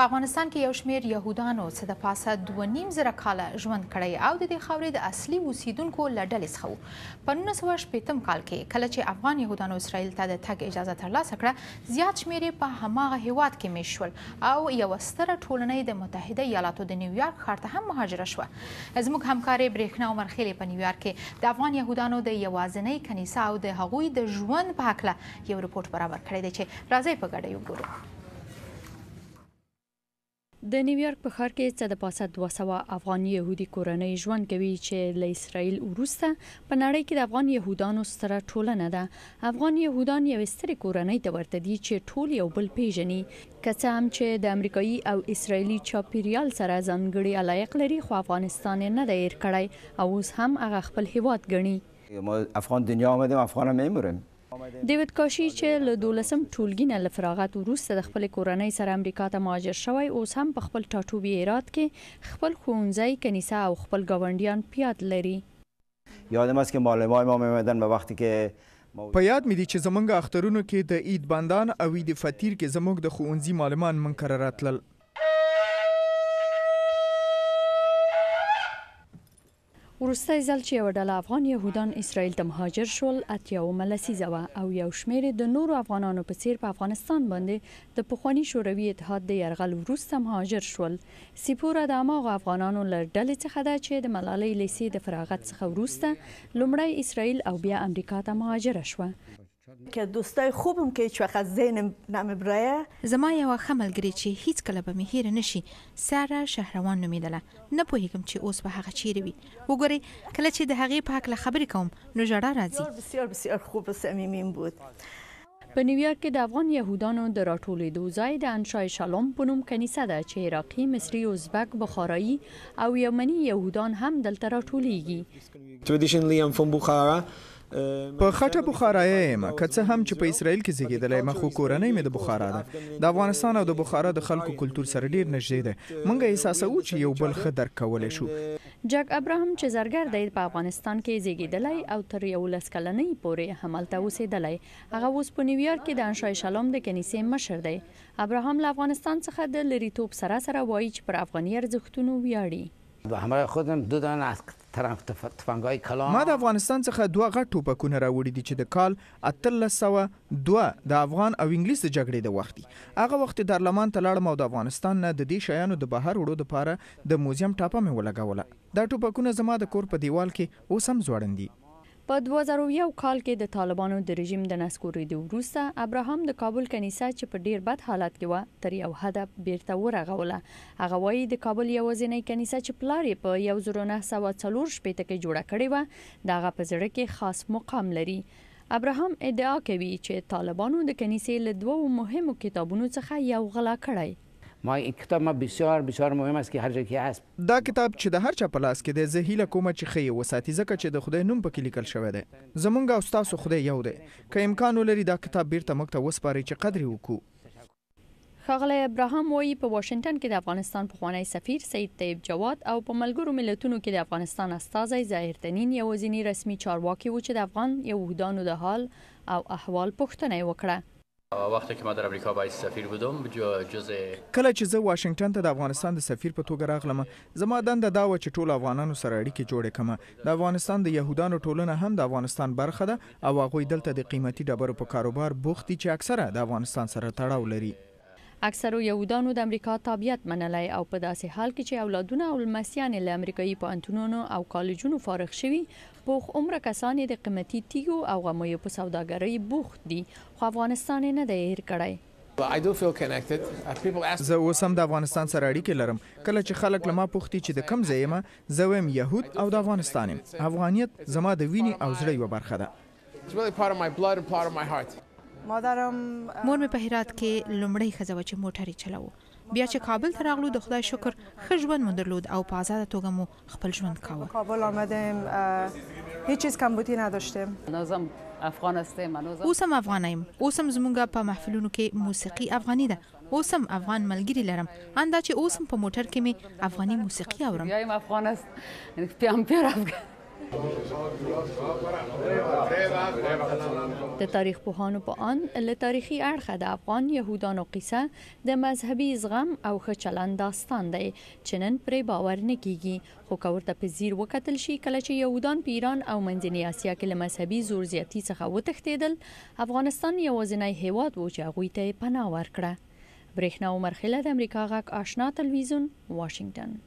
په افغانستان کې یو شمیر يهودانو څه د پاسه 2.5 زره کاله ژوند کړی او د دې خاورې د اصلي اوسیدونکو لډلې څخه په 1980 کال کې کله چې افغان يهودانو اسرائیل ته د تګ اجازه ترلاسه کړه زیات شمیر په هماغه هیواد کې میشول او یو ستره ټولنې د متحده ایالاتو د نیویارک ښار ته هم مهاجره شوه زموږ همکارې برېښنا عمر خېلې په نیویارک کې د افغان يهودانو د یوازنۍ کنیسا او د هغوی د ژوند په هکله یو رپورت برابر کړی دی چې راځي په ګډه یو ګورو د نیویارک په ښار کې څه د پاسه 200 افغان يهودي کورنۍ ژوند کوي چې له اسرایل وروسته په نړۍ کې د افغان يهودانو سره ټولنه ده افغان يهودان یو ستر کورنۍ ته ورته دي چې ټول یو بل پیژني کڅه هم چې د امریکایي او اسرایلی چاپیریال سره ځانګړي علایق لري خو افغانستان نه دی کړی او اوس هم هغه خپل هیواد ګڼي ما افغان دنیا آمدیم افغان هم میموریم دیوید کاشي چې له دولسم ټولګي نه لفراغت وروسته د خپل کورنۍ سره امریکا ته مهاجر شوی اوس هم په خپل ټاټوبي ایرات کې خپل خونځای کنیسه او خپل ګاونډیان پیاد لري یادم است که معلم های ما میمدن به وقتی که په یاد مې دي چې زمونږ اخترونو کې د عید بندان او عید فطیر کې زموږ د خوونځي معلمان منکررات لل وروسته ځل چې یو ډله افغان يهودان اسرائیل ته مهاجر شول اتیاومه لسیزه وه او یو شمیر د نورو افغانانو په څیر په افغانستان باندې د پخوانی شوروي اتحاد د یرغل وروسته مهاجر شول سیپوره د اماغ افغانانو لر ډلې څخه ده چې د ملالۍ لیسې د فراغت څخه وروسته لومړی اسرائیل او بیا امریکا ته مهاجر شوه که دوستای خوبم که هیچ وقت ذهنم نمیبره زما یو خملګری چې هیڅ کله به مهیر نشي ساره شهروان نومیدله نه پوهیږم چې اوس به هغه چیرې وي وګوري کله چې د هغې په حق له خبرې کوم نو ژړا راځي بسیار بسیار خوب صمیمیم بود په نیویارک کې د افغان يهودانو د راټولېدو ځای د انشای شالوم په نوم کنیسه ده چې عراقي، مصری، ازبک، بخارایی او یمنی يهودان هم دلته راټولېږي. Traditionally I'm from Bukhara. په خټه بخارای یم که څه هم چې په اسرائیل کې زیږیدلی ما خو کورنۍ مې د بخارا ده د افغانستان او د بخارا د خلکو کلتور سره ډیر نږدې ده موږ احساسوو چې یو بل ښه درک کولی شو جک ابراهام چې زرګر دی په افغانستان کې زیږیدلی او تر یو لس کلنۍ پورې همالته اوسېدلی هغه اوس په نیویارک کې د انشای شلام د کنیسې مشر دی ابراهام له افغانستان څخه د لریتوب سره سره وایي چې پر افغاني ارزښتونو ویاړي به همراه خودم دو دانه از تفنګای کلام ما د افغانستان څخه دوه غټ ټوپکونه راوړي دي چې د کال 1302 د افغان او انګلیس د جګړې د وخت هغه وخت دارلمان ته لاړم او د افغانستان نه د دې شیانو د بهر وړو لپاره د موزیم ټاپه مې ولګوله دا ټوپکونه زما د کور په دیوال کې اوس هم ځوړندي په 2001 کال کې د طالبانو د رژیم د نسکورېدو وروسته ابراهام د کابل کنیسه چې په ډیر بد حالت کې و تر یو حد بیرته ورغوله هغه وایي د کابل یوازینۍ کنیسه چې پلارې په 1940 شپېته کې جوړه کړې و دغه په زړه کې خاص مقام لري ابراهام ادعا کوي چې طالبانو د کنیسې له دوو مهمو کتابونو څخه یو غلا کړی ما این کتاب ما بسیار بسیار مهم است که هر جا کې هست دا کتاب چې د هر چا په لاس کې دی زه هیله کوم چې خې وساتي ځکه چې د خدای نوم پکې لیکل شوی دی زمونږ او تاسو خدای یو دی که امکان ولري دا کتاب بیرته موږ ته وسپاري چې قدر وکړو خغله ابراهام وایي په واشنگټن کې د افغانستان په خوانی سفیر سید طیب جواد او په ملګرو ملتونو کې د افغانستان استازي ظاهر تنین یو ځینی رسمي چارواکي و چې د افغان یهودانو د حال او احوال پوښتنه وکړه وخت کې ما در امریکا باید سفیر بودم جز کله چې زه واشنگټن ته د افغانستان د سفیر په توګه راغلم زما دنده دا و چې ټول افغانانو سره اړیکې جوړې کړم د افغانستان د يهودانو ټولنه هم د افغانستان برخه ده او هغوی دلته د قیمتي ډبرو په کاروبار بوختي چې اکثره د افغانستان سره تړاو لري اکثرو یهودانو د امریکا تابعیت منلی او په داسې حال کې چې اولادونه او لمسیان له امریکایي پوهنتونونو او کالجونو فارغ شوي پوخ عمره کسان د قیمتي تیګو او غمیو په سوداګرۍ بوخت دي خو افغانستان نه دی هیر کړی زه اوس هم د افغانستان سره اړیکې لرم کله چې خلک لما پوښتي چې د کوم ځای یم زه وایم یهود او د افغانستان یم افغانیت زما د وینې او زړه یوه برخه ده مادرم مور مې په هرات کې لومړی خزوه چې موټر چلاوه بیا چې کابل ته راغلو د خدای شکر ښه ژوند مو درلود او په آزاده توګه مو خپل ژوند کاوه کابل آمدیم هیڅ چیز کمبودی نداشتیم نازم افغان هستم اوس هم افغان یم اوس هم زمونږ په محفلونو کې موسیقي افغاني ده اوس هم افغان ملګری لرم اندا چې اوس هم په موټر کې مې افغاني موسیقي اورم یم افغان است پیام پیر افغان د تاریخ پوهانو په آن له تاریخي اړخه د افغان يهودانو قصه د مذهبي زغم او ښه چلند داستان دی چې نن پرې باور نه کیږي خو که ورته په ځیر وکتل شي کله چې یهودان په ایران او منځنۍ اسیا کې له مذهبي زور زیاتی څخه وتښتېدل افغانستان یوازینی هیواد و چې هغوی ته پناه ورکړه برېښنا عمر خله د امریکا غاک آشنا تلویزیون واشنگټن